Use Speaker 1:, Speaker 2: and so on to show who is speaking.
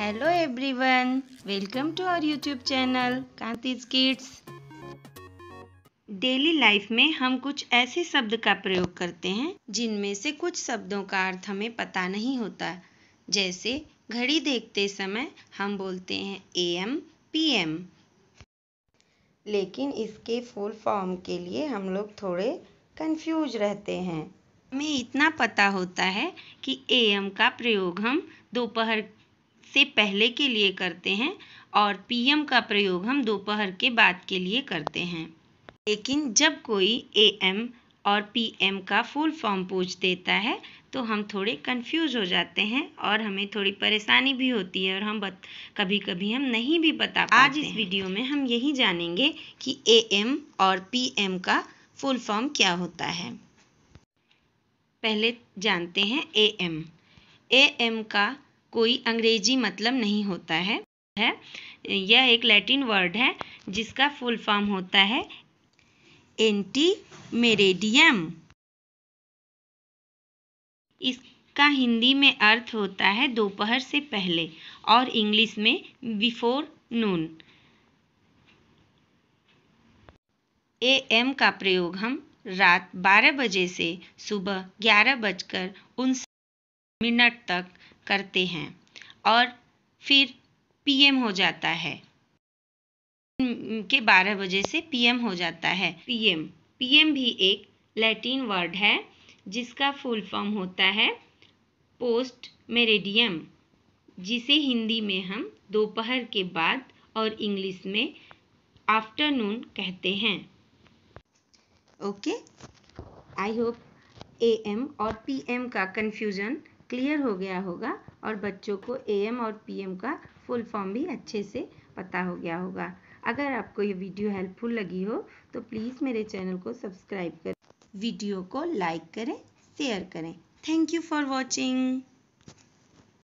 Speaker 1: hello everyone welcome to our YouTube channel Kantij kids daily life में हम कुछ ऐसे शब्द का प्रयोग करते हैं जिनमें से कुछ शब्दों का अर्थ हमें पता नहीं होता जैसे घड़ी देखते समय हम बोलते हैं ए एम पी एम लेकिन इसके फुल फॉर्म के लिए हम लोग थोड़े कंफ्यूज रहते हैं हमें इतना पता होता है कि ए एम का प्रयोग हम दोपहर से पहले के लिए करते हैं और पीएम का प्रयोग हम दोपहर के बाद के लिए करते हैं लेकिन जब कोई एएम और पीएम का फुल फॉर्म पूछ देता है तो हम थोड़े कंफ्यूज हो जाते हैं और हमें थोड़ी परेशानी भी होती है और हम बत, कभी कभी हम नहीं भी बता पाते आज इस वीडियो में हम यही जानेंगे कि एएम और पीएम का फुल फॉर्म क्या होता है पहले जानते हैं एएम एएम का कोई अंग्रेजी मतलब नहीं होता है है यह एक लैटिन वर्ड है जिसका फुल फॉर्म होता है एंटी मेरेडियम इसका हिंदी में अर्थ होता है दोपहर से पहले और इंग्लिश में बिफोर नून ए एम का प्रयोग हम रात 12 बजे से सुबह ग्यारह बजकर उन मिनट तक करते हैं और फिर पीएम हो जाता है के 12 बजे से पीएम हो जाता है पीएम पीएम भी एक लैटिन वर्ड है जिसका फुल फॉर्म होता है पोस्ट मेरेडियम जिसे हिंदी में हम दोपहर के बाद और इंग्लिश में आफ्टरनून कहते हैं okay I hope A M और पी एम का कन्फ्यूज़न क्लियर हो गया होगा और बच्चों को एएम और पीएम का फुल फॉर्म भी अच्छे से पता हो गया होगा अगर आपको ये वीडियो हेल्पफुल लगी हो तो प्लीज़ मेरे चैनल को सब्सक्राइब करें वीडियो को लाइक करें शेयर करें थैंक यू फॉर वॉचिंग